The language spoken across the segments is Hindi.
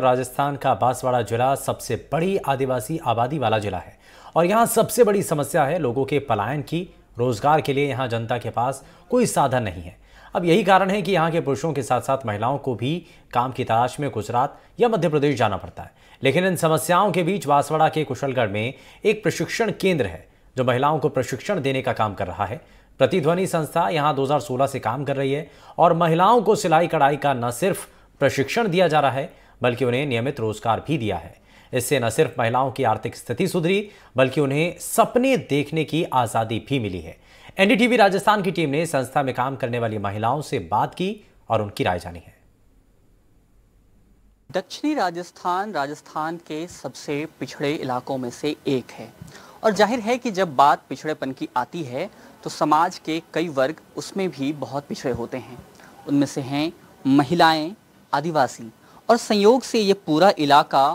राजस्थान का बांसवाड़ा जिला सबसे बड़ी आदिवासी आबादी वाला जिला है और यहाँ सबसे बड़ी समस्या है लोगों के पलायन की रोजगार के लिए यहाँ जनता के पास कोई साधन नहीं है अब यही कारण है कि यहाँ के पुरुषों के साथ साथ महिलाओं को भी काम की तलाश में गुजरात या मध्य प्रदेश जाना पड़ता है लेकिन इन समस्याओं के बीच बांसवाड़ा के कुशलगढ़ में एक प्रशिक्षण केंद्र है जो महिलाओं को प्रशिक्षण देने का काम कर रहा है प्रतिध्वनि संस्था यहाँ दो से काम कर रही है और महिलाओं को सिलाई कढ़ाई का न सिर्फ प्रशिक्षण दिया जा रहा है बल्कि उन्हें नियमित रोजगार भी दिया है इससे न सिर्फ महिलाओं की आर्थिक स्थिति सुधरी बल्कि उन्हें सपने देखने की आज़ादी भी मिली है एनडीटीवी राजस्थान की टीम ने संस्था में काम करने वाली महिलाओं से बात की और उनकी राय जानी है दक्षिणी राजस्थान राजस्थान के सबसे पिछड़े इलाकों में से एक है और जाहिर है कि जब बात पिछड़ेपन की आती है तो समाज के कई वर्ग उसमें भी बहुत पिछड़े होते हैं उनमें से हैं महिलाएं आदिवासी और संयोग से ये पूरा इलाका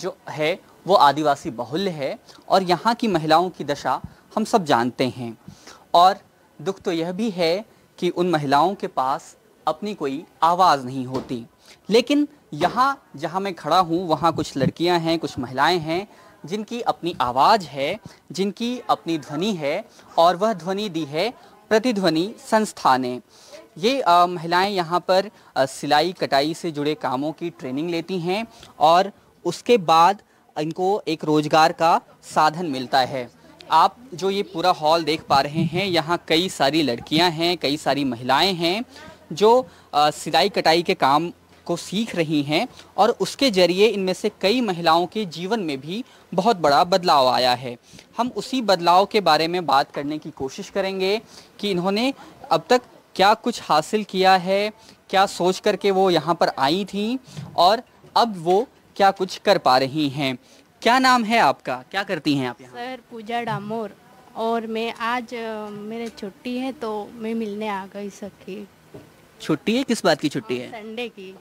जो है वो आदिवासी बहुल्य है और यहाँ की महिलाओं की दशा हम सब जानते हैं और दुख तो यह भी है कि उन महिलाओं के पास अपनी कोई आवाज़ नहीं होती लेकिन यहाँ जहाँ मैं खड़ा हूँ वहाँ कुछ लड़कियाँ हैं कुछ महिलाएँ हैं जिनकी अपनी आवाज़ है जिनकी अपनी ध्वनि है और वह ध्वनि दी है प्रतिध्वनि संस्था ने ये महिलाएं यहाँ पर सिलाई कटाई से जुड़े कामों की ट्रेनिंग लेती हैं और उसके बाद इनको एक रोजगार का साधन मिलता है आप जो ये पूरा हॉल देख पा रहे हैं यहाँ कई सारी लड़कियाँ हैं कई सारी महिलाएँ हैं जो सिलाई कटाई के काम को सीख रही हैं और उसके जरिए इनमें से कई महिलाओं के जीवन में भी बहुत बड़ा बदलाव आया है हम उसी बदलाव के बारे में बात करने की कोशिश करेंगे कि इन्होंने अब तक क्या कुछ हासिल किया है क्या सोच करके वो यहाँ पर आई थी और अब वो क्या कुछ कर पा रही हैं क्या नाम है आपका क्या करती हैं आप यहाँ सर पूजा डामोर और मैं आज मेरे छुट्टी है तो मैं मिलने आ गई सकी छुट्टी है किस बात की छुट्टी है संडे हाँ, की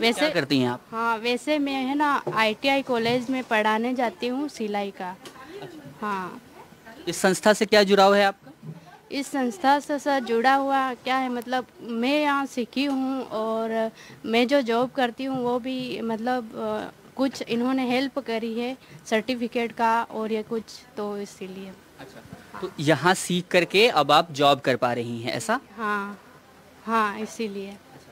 वैसे क्या करती हैं आप हाँ वैसे मैं है ना आईटीआई कॉलेज में पढ़ाने जाती हूँ सिलाई का अच्छा। हाँ इस संस्था से क्या जुड़ाव है आप इस संस्था से सर जुड़ा हुआ क्या है मतलब मैं यहाँ सीखी हूँ और मैं जो जॉब करती हूँ वो भी मतलब कुछ इन्होंने हेल्प करी है सर्टिफिकेट का और ये कुछ तो इसीलिए अच्छा तो यहाँ सीख करके अब आप जॉब कर पा रही हैं ऐसा हाँ हाँ इसीलिए अच्छा,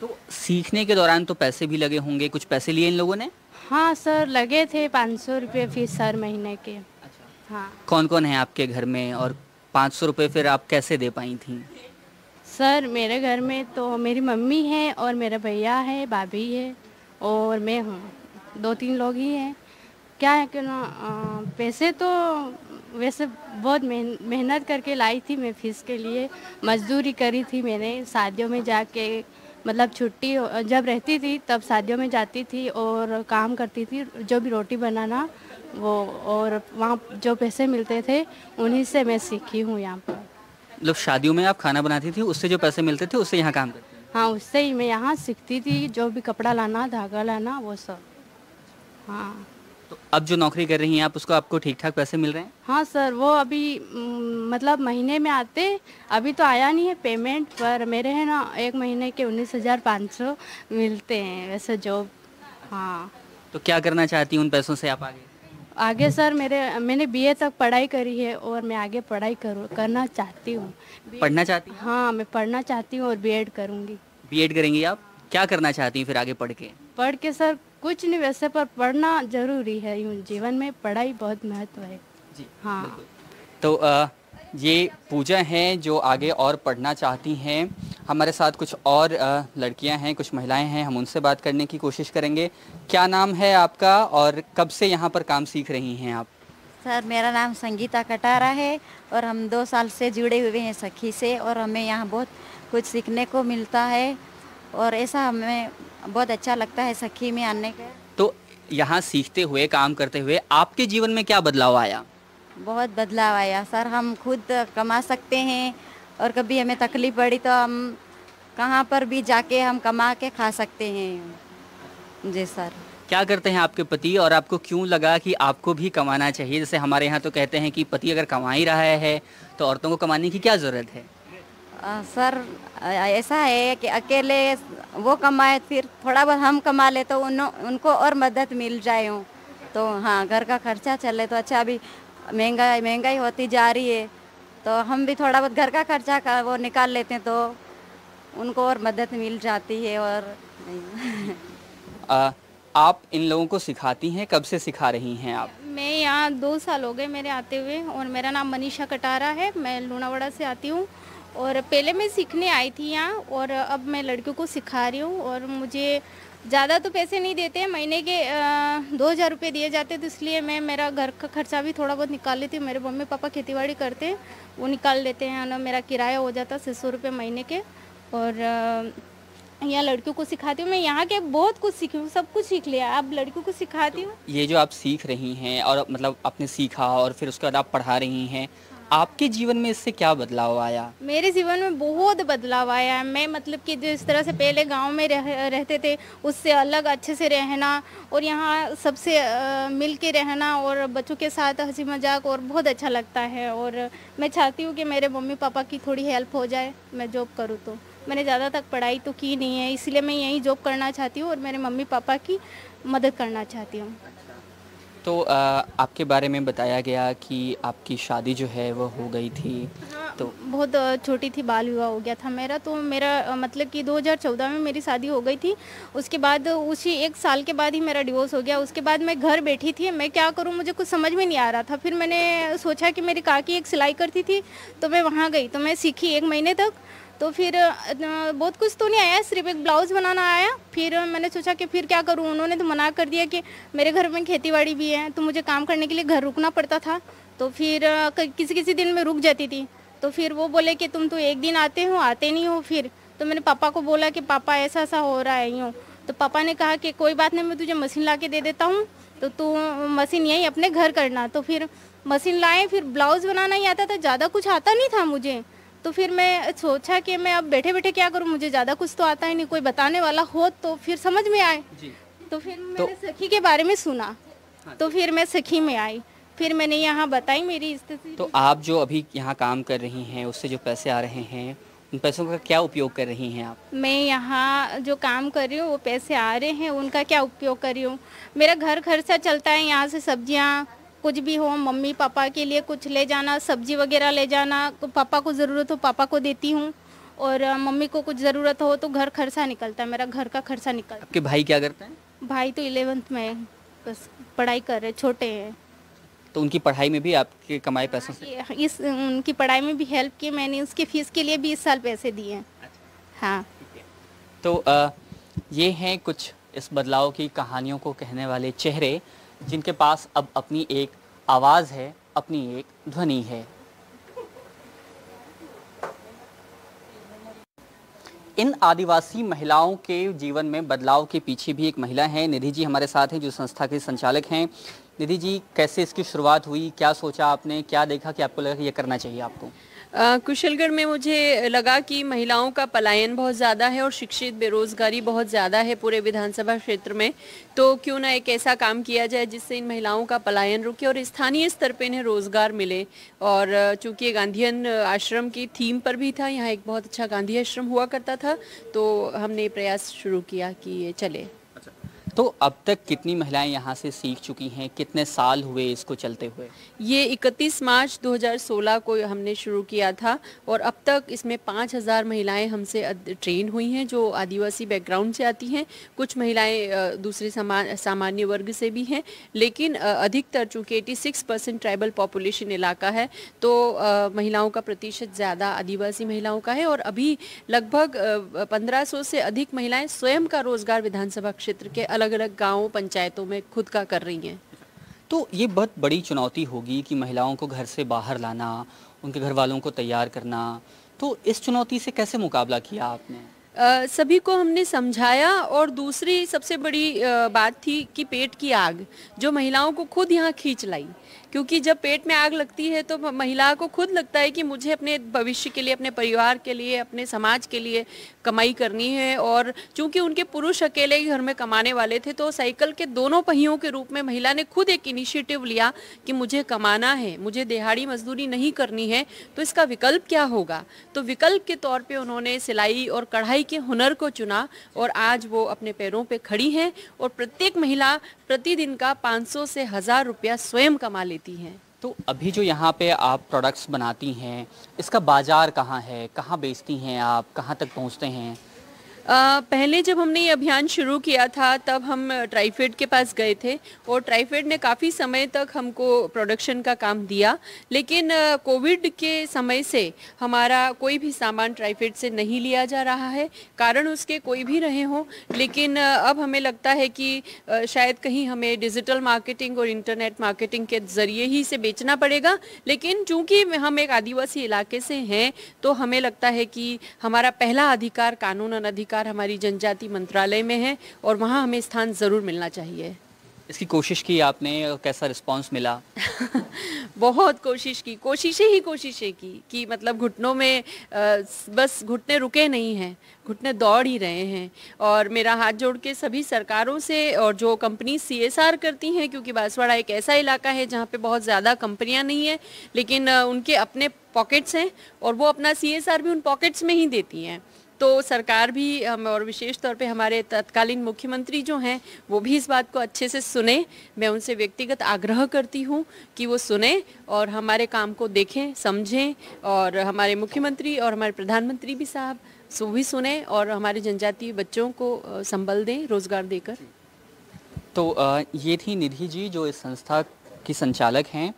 तो सीखने के दौरान तो पैसे भी लगे होंगे कुछ पैसे लिए इन लोगों ने हाँ सर लगे थे पाँच सौ रुपये फीस हर महीने के अच्छा हाँ कौन कौन है आपके घर में और पाँच सौ रुपये फिर आप कैसे दे पाई थी सर मेरे घर में तो मेरी मम्मी है और मेरा भैया है भाभी है और मैं हूँ दो तीन लोग ही हैं क्या है कि ना पैसे तो वैसे बहुत मेहनत करके लाई थी मैं फीस के लिए मजदूरी करी थी मैंने शादियों में जाके मतलब छुट्टी जब रहती थी तब शादियों में जाती थी और काम करती थी जो भी रोटी बनाना वो और वहाँ जो पैसे मिलते थे उन्हीं से मैं सीखी हूँ यहाँ पर मतलब शादियों में आप खाना बनाती थी उससे जो पैसे मिलते थे उससे यहाँ काम करती हाँ उससे ही मैं यहाँ सीखती थी जो भी कपड़ा लाना धागा लाना वो सब हाँ तो अब जो नौकरी कर रही हैं आप उसको आपको ठीक ठाक पैसे मिल रहे हैं हाँ सर वो अभी मतलब महीने में आते अभी तो आया नहीं है पेमेंट पर मेरे है ना एक महीने के उन्नीस हज़ार पाँच सौ मिलते हैं वैसे जॉब हाँ तो क्या करना चाहती हूँ उन पैसों से आप आगे आगे सर मेरे मैंने बीए तक पढ़ाई करी है और मैं आगे पढ़ाई करूँ करना चाहती हूँ पढ़ना चाहती हूँ हाँ मैं पढ़ना चाहती हूँ और बीएड करूँगी बीएड करेंगी आप क्या करना चाहती हूँ फिर आगे पढ़ के पढ़ के सर कुछ नहीं वैसे पर पढ़ना जरूरी है जीवन में पढ़ाई बहुत महत्व है जी हाँ तो आ, ये पूजा है जो आगे और पढ़ना चाहती हैं हमारे साथ कुछ और लड़कियां हैं कुछ महिलाएं हैं हम उनसे बात करने की कोशिश करेंगे क्या नाम है आपका और कब से यहाँ पर काम सीख रही हैं आप सर मेरा नाम संगीता कटारा है और हम दो साल से जुड़े हुए हैं सखी से और हमें यहाँ बहुत कुछ सीखने को मिलता है और ऐसा हमें बहुत अच्छा लगता है सखी में आने का तो यहाँ सीखते हुए काम करते हुए आपके जीवन में क्या बदलाव आया बहुत बदलाव आया सर हम खुद कमा सकते हैं और कभी हमें तकलीफ पड़ी तो हम कहाँ पर भी जाके हम कमा के खा सकते हैं जी सर क्या करते हैं आपके पति और आपको क्यों लगा कि आपको भी कमाना चाहिए जैसे हमारे यहाँ तो कहते हैं कि पति अगर कमा ही रहा है तो औरतों को कमाने की क्या ज़रूरत है सर ऐसा है कि अकेले वो कमाए फिर थोड़ा बहुत हम कमा ले तो उन, उनको और मदद मिल जाए हूँ तो हाँ घर का खर्चा चले तो अच्छा अभी महंगाई महंगाई होती जा रही है तो हम भी थोड़ा बहुत घर का खर्चा का वो निकाल लेते हैं तो उनको और मदद मिल जाती है और आ, आप इन लोगों को सिखाती हैं कब से सिखा रही हैं आप मैं यहाँ दो साल हो गए मेरे आते हुए और मेरा नाम मनीषा कटारा है मैं लूनावाड़ा से आती हूँ और पहले मैं सीखने आई थी यहाँ और अब मैं लड़कियों को सिखा रही हूँ और मुझे ज़्यादा तो पैसे नहीं देते हैं महीने के दो हज़ार रुपये दिए जाते तो इसलिए मैं मेरा घर का खर्चा भी थोड़ा बहुत निकाल लेती हूँ मेरे मम्मी पापा खेतीबाड़ी करते हैं वो निकाल लेते हैं ना मेरा किराया हो जाता छः सौ रुपये महीने के और यहाँ लड़कियों को सिखाती हूँ मैं यहाँ के बहुत कुछ सीखी हूँ सब कुछ सीख लिया अब लड़कियों को सिखाती तो हूँ ये जो आप सीख रही हैं और मतलब आपने सीखा और फिर उसके बाद आप पढ़ा रही हैं आपके जीवन में इससे क्या बदलाव आया मेरे जीवन में बहुत बदलाव आया है मैं मतलब कि जिस तरह से पहले गांव में रह, रहते थे उससे अलग अच्छे से रहना और यहाँ सबसे मिल के रहना और बच्चों के साथ हंसी मजाक और बहुत अच्छा लगता है और मैं चाहती हूँ कि मेरे मम्मी पापा की थोड़ी हेल्प हो जाए मैं जॉब करूँ तो मैंने ज़्यादा तक पढ़ाई तो की नहीं है इसलिए मैं यहीं जॉब करना चाहती हूँ और मेरे मम्मी पापा की मदद करना चाहती हूँ तो आपके बारे में बताया गया कि आपकी शादी जो है वो हो गई थी हाँ, तो बहुत छोटी थी बाल विवाह हो गया था मेरा तो मेरा मतलब कि 2014 में मेरी शादी हो गई थी उसके बाद उसी एक साल के बाद ही मेरा डिवोर्स हो गया उसके बाद मैं घर बैठी थी मैं क्या करूँ मुझे कुछ समझ में नहीं आ रहा था फिर मैंने सोचा कि मेरी काकी एक सिलाई करती थी तो मैं वहाँ गई तो मैं सीखी एक महीने तक तो फिर बहुत कुछ तो नहीं आया सिर्फ एक ब्लाउज़ बनाना आया फिर मैंने सोचा कि फिर क्या करूँ उन्होंने तो मना कर दिया कि मेरे घर में खेती बाड़ी भी है तो मुझे काम करने के लिए घर रुकना पड़ता था तो फिर किसी किसी दिन मैं रुक जाती थी तो फिर वो बोले कि तुम तो एक दिन आते हो आते नहीं हो फिर तो मैंने पापा को बोला कि पापा ऐसा ऐसा हो रहा है यूँ तो पापा ने कहा कि कोई बात नहीं मैं तुझे मशीन ला के दे देता हूँ तो तू मशीन यहीं अपने घर करना तो फिर मशीन लाए फिर ब्लाउज़ बनाना ही आता था ज़्यादा कुछ आता नहीं था मुझे तो फिर मैं सोचा कि मैं अब बैठे बैठे क्या करूँ मुझे ज़्यादा कुछ तो आता ही नहीं कोई बताने वाला हो तो फिर समझ में आए तो फिर तो मैंने तो, सखी के बारे में सुना हाँ, तो फिर मैं सखी में आई फिर मैंने यहाँ बताई मेरी स्थिति तो आप जो अभी यहाँ काम कर रही हैं उससे जो पैसे आ रहे हैं उन पैसों का क्या उपयोग कर रही हैं आप मैं यहाँ जो काम कर रही हूँ वो पैसे आ रहे हैं उनका क्या उपयोग कर रही हूँ मेरा घर खर्चा चलता है यहाँ से सब्जियाँ कुछ भी हो मम्मी पापा के लिए कुछ ले जाना सब्जी वगैरह ले जाना पापा को ज़रूरत हो पापा को देती हूँ और मम्मी को कुछ ज़रूरत हो तो घर खर्चा निकलता है मेरा घर का खर्चा निकलता आपके भाई क्या करते हैं भाई तो इलेवंथ में बस पढ़ाई कर रहे छोटे हैं तो उनकी पढ़ाई में भी आपके कमाए पैसों से हाँ, इस उनकी पढ़ाई में भी हेल्प की मैंने उसके फीस के लिए भी इस साल पैसे दिए हैं अच्छा। हाँ तो आ, ये हैं कुछ इस बदलाव की कहानियों को कहने वाले चेहरे जिनके पास अब अपनी एक आवाज़ है अपनी एक ध्वनि है इन आदिवासी महिलाओं के जीवन में बदलाव के पीछे भी एक महिला है निधि जी हमारे साथ हैं जो संस्था के संचालक हैं निधि जी कैसे इसकी शुरुआत हुई क्या सोचा आपने क्या देखा कि आपको लगा कि यह करना चाहिए आपको कुशलगढ़ में मुझे लगा कि महिलाओं का पलायन बहुत ज़्यादा है और शिक्षित बेरोज़गारी बहुत ज़्यादा है पूरे विधानसभा क्षेत्र में तो क्यों ना एक ऐसा काम किया जाए जिससे इन महिलाओं का पलायन रुके और स्थानीय स्तर पर इन्हें रोज़गार मिले और चूँकि गांधीयन आश्रम की थीम पर भी था यहाँ एक बहुत अच्छा गांधी आश्रम हुआ करता था तो हमने प्रयास शुरू किया कि ये चले तो अब तक कितनी महिलाएं यहाँ से सीख चुकी हैं कितने साल हुए इसको चलते हुए ये 31 मार्च 2016 को हमने शुरू किया था और अब तक इसमें 5000 महिलाएं हमसे ट्रेन हुई हैं जो आदिवासी बैकग्राउंड से आती हैं कुछ महिलाएं दूसरे सामान्य वर्ग से भी हैं लेकिन अधिकतर चूँकि एटी परसेंट ट्राइबल पॉपुलेशन इलाका है तो महिलाओं का प्रतिशत ज़्यादा आदिवासी महिलाओं का है और अभी लगभग पंद्रह से अधिक महिलाएं स्वयं का रोजगार विधानसभा क्षेत्र के अलग अलग अलग गाँव पंचायतों में खुद का कर रही हैं तो ये बहुत बड़ी चुनौती होगी कि महिलाओं को घर से बाहर लाना उनके घर वालों को तैयार करना तो इस चुनौती से कैसे मुकाबला किया आपने आ, सभी को हमने समझाया और दूसरी सबसे बड़ी आ, बात थी कि पेट की आग जो महिलाओं को खुद यहाँ खींच लाई क्योंकि जब पेट में आग लगती है तो महिला को खुद लगता है कि मुझे अपने भविष्य के लिए अपने परिवार के लिए अपने समाज के लिए कमाई करनी है और चूंकि उनके पुरुष अकेले ही घर में कमाने वाले थे तो साइकिल के दोनों पहियों के रूप में महिला ने खुद एक इनिशिएटिव लिया कि मुझे कमाना है मुझे दिहाड़ी मजदूरी नहीं करनी है तो इसका विकल्प क्या होगा तो विकल्प के तौर पर उन्होंने सिलाई और कढ़ाई के हुनर को चुना और आज वो अपने पैरों पर खड़ी हैं और प्रत्येक महिला प्रतिदिन का 500 से हज़ार रुपया स्वयं कमा लेती हैं तो अभी जो यहाँ पे आप प्रोडक्ट्स बनाती हैं इसका बाज़ार कहाँ है कहाँ बेचती हैं आप कहाँ तक पहुँचते हैं आ, पहले जब हमने ये अभियान शुरू किया था तब हम ट्राइफेड के पास गए थे और ट्राइफेड ने काफ़ी समय तक हमको प्रोडक्शन का काम दिया लेकिन कोविड के समय से हमारा कोई भी सामान ट्राइफेड से नहीं लिया जा रहा है कारण उसके कोई भी रहे हों लेकिन अब हमें लगता है कि शायद कहीं हमें डिजिटल मार्केटिंग और इंटरनेट मार्केटिंग के ज़रिए ही इसे बेचना पड़ेगा लेकिन चूँकि हम एक आदिवासी इलाके से हैं तो हमें लगता है कि हमारा पहला अधिकार कानून अधिकार अधिकार हमारी जनजाति मंत्रालय में है और वहाँ हमें स्थान ज़रूर मिलना चाहिए इसकी कोशिश की आपने कैसा रिस्पांस मिला बहुत कोशिश की कोशिशें ही कोशिशें की कि मतलब घुटनों में आ, बस घुटने रुके नहीं हैं घुटने दौड़ ही रहे हैं और मेरा हाथ जोड़ के सभी सरकारों से और जो कंपनी सीएसआर करती हैं क्योंकि बांसवाड़ा एक ऐसा इलाका है जहाँ पे बहुत ज़्यादा कंपनियां नहीं है लेकिन उनके अपने पॉकेट्स हैं और वो अपना सी भी उन पॉकेट्स में ही देती हैं तो सरकार भी हम और विशेष तौर पे हमारे तत्कालीन मुख्यमंत्री जो हैं वो भी इस बात को अच्छे से सुने मैं उनसे व्यक्तिगत आग्रह करती हूँ कि वो सुने और हमारे काम को देखें समझें और हमारे मुख्यमंत्री और हमारे प्रधानमंत्री भी साहब सो भी सुने और हमारे जनजातीय बच्चों को संबल दें रोज़गार देकर तो ये थी निधि जी जो इस संस्था की संचालक हैं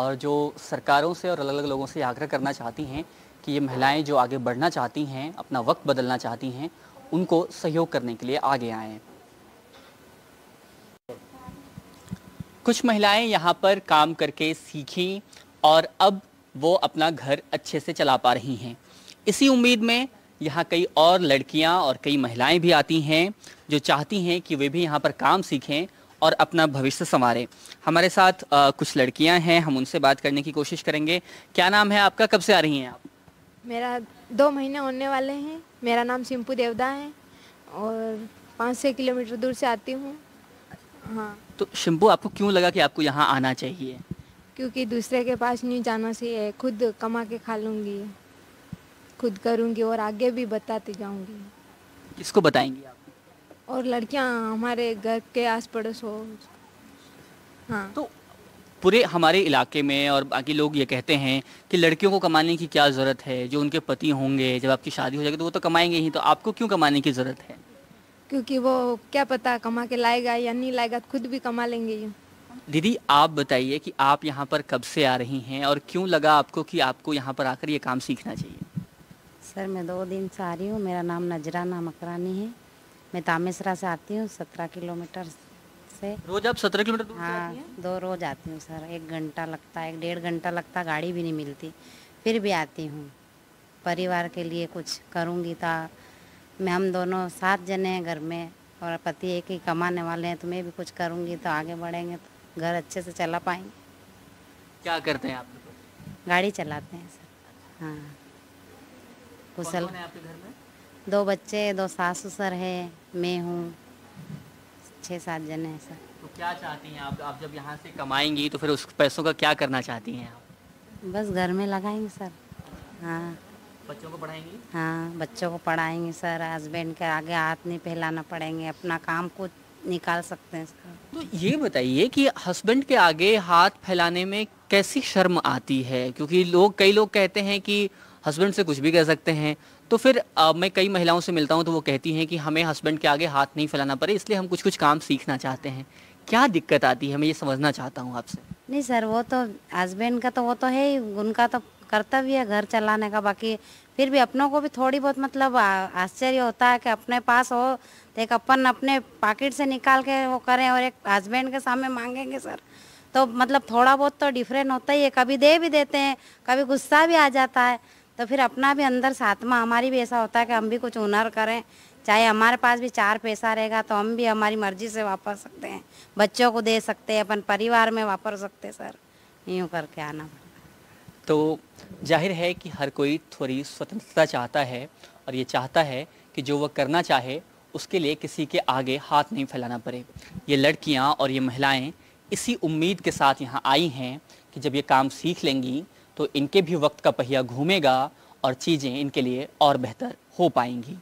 और जो सरकारों से और अलग अलग लोगों से आग्रह करना चाहती हैं कि ये महिलाएं जो आगे बढ़ना चाहती हैं अपना वक्त बदलना चाहती हैं उनको सहयोग करने के लिए आगे आए कुछ महिलाएं यहाँ पर काम करके सीखी और अब वो अपना घर अच्छे से चला पा रही हैं इसी उम्मीद में यहाँ कई और लड़कियाँ और कई महिलाएं भी आती हैं जो चाहती हैं कि वे भी यहाँ पर काम सीखें और अपना भविष्य संवारें हमारे साथ आ, कुछ लड़कियाँ हैं हम उनसे बात करने की कोशिश करेंगे क्या नाम है आपका कब से आ रही हैं आप मेरा दो महीने होने वाले हैं मेरा नाम सिंपू देवदा है और पाँच छः किलोमीटर दूर से आती हूँ हाँ तो शिम्पू आपको क्यों लगा कि आपको यहाँ आना चाहिए क्योंकि दूसरे के पास नहीं जाना चाहिए खुद कमा के खा लूँगी खुद करूँगी और आगे भी बताती जाऊँगी किसको बताएंगी आप और लड़कियाँ हमारे घर के आस पड़ोस हो हाँ तो पूरे हमारे इलाके में और बाकी लोग ये कहते हैं कि लड़कियों को कमाने की क्या ज़रूरत है जो उनके पति होंगे जब आपकी शादी हो जाएगी तो वो तो कमाएंगे ही तो आपको क्यों कमाने की ज़रूरत है क्योंकि वो क्या पता कमा के लाएगा या नहीं लाएगा खुद भी कमा लेंगे ये दीदी आप बताइए कि आप यहाँ पर कब से आ रही हैं और क्यों लगा आपको कि आपको यहाँ पर आकर ये काम सीखना चाहिए सर मैं दो दिन से आ रही हूँ मेरा नाम नजराना मकरानी है मैं तामेसरा से आती हूँ सत्रह किलोमीटर से रोज आप सत्रह किलोमीटर दूर हाँ दो रोज आती हूँ सर एक घंटा लगता है एक डेढ़ घंटा लगता गाड़ी भी नहीं मिलती फिर भी आती हूँ परिवार के लिए कुछ करूँगी तो मैं हम दोनों सात जने हैं घर में और पति एक ही कमाने वाले हैं तो मैं भी कुछ करूँगी तो आगे बढ़ेंगे तो घर अच्छे से चला पाएंगे क्या करते हैं आप गाड़ी चलाते हैं सर हाँ कुशल दो बच्चे दो सास ससुर है मैं हूँ छः सात जने हैं सर तो क्या चाहती हैं आप आप जब यहाँ से कमाएंगी तो फिर उस पैसों का क्या करना चाहती हैं आप बस घर में लगाएंगे सर हाँ बच्चों को पढ़ाएंगी हाँ बच्चों को पढ़ाएंगे सर हस्बैंड के आगे हाथ नहीं फैलाना पड़ेंगे अपना काम कुछ निकाल सकते हैं सर तो ये बताइए कि हस्बैंड के आगे हाथ फैलाने में कैसी शर्म आती है क्योंकि लोग कई लोग कहते हैं कि हस्बैंड से कुछ भी कह सकते हैं तो फिर आ, मैं कई महिलाओं से मिलता हूँ तो वो कहती हैं कि हमें हस्बैंड के आगे हाथ नहीं फैलाना पड़े इसलिए हम कुछ कुछ काम सीखना चाहते हैं क्या दिक्कत आती है मैं ये समझना चाहता हूँ आपसे नहीं सर वो तो हस्बैंड का तो वो तो है ही उनका तो कर्तव्य है घर चलाने का बाकी फिर भी अपनों को भी थोड़ी बहुत मतलब आश्चर्य होता है कि अपने पास हो तो एक अपन अपने पॉकेट से निकाल के वो करें और एक हस्बैंड के सामने मांगेंगे सर तो मतलब थोड़ा बहुत तो डिफरेंट होता ही है कभी दे भी देते हैं कभी गुस्सा भी आ जाता है तो फिर अपना भी अंदर सातमा हमारी भी ऐसा होता है कि हम भी कुछ हुनर करें चाहे हमारे पास भी चार पैसा रहेगा तो हम भी हमारी मर्जी से वापर सकते हैं बच्चों को दे सकते हैं अपन परिवार में वापर सकते सर यूँ करके आना तो जाहिर है कि हर कोई थोड़ी स्वतंत्रता चाहता है और ये चाहता है कि जो वह करना चाहे उसके लिए किसी के आगे हाथ नहीं फैलाना पड़े ये लड़कियाँ और ये महिलाएँ इसी उम्मीद के साथ यहाँ आई हैं कि जब ये काम सीख लेंगी तो इनके भी वक्त का पहिया घूमेगा और चीज़ें इनके लिए और बेहतर हो पाएंगी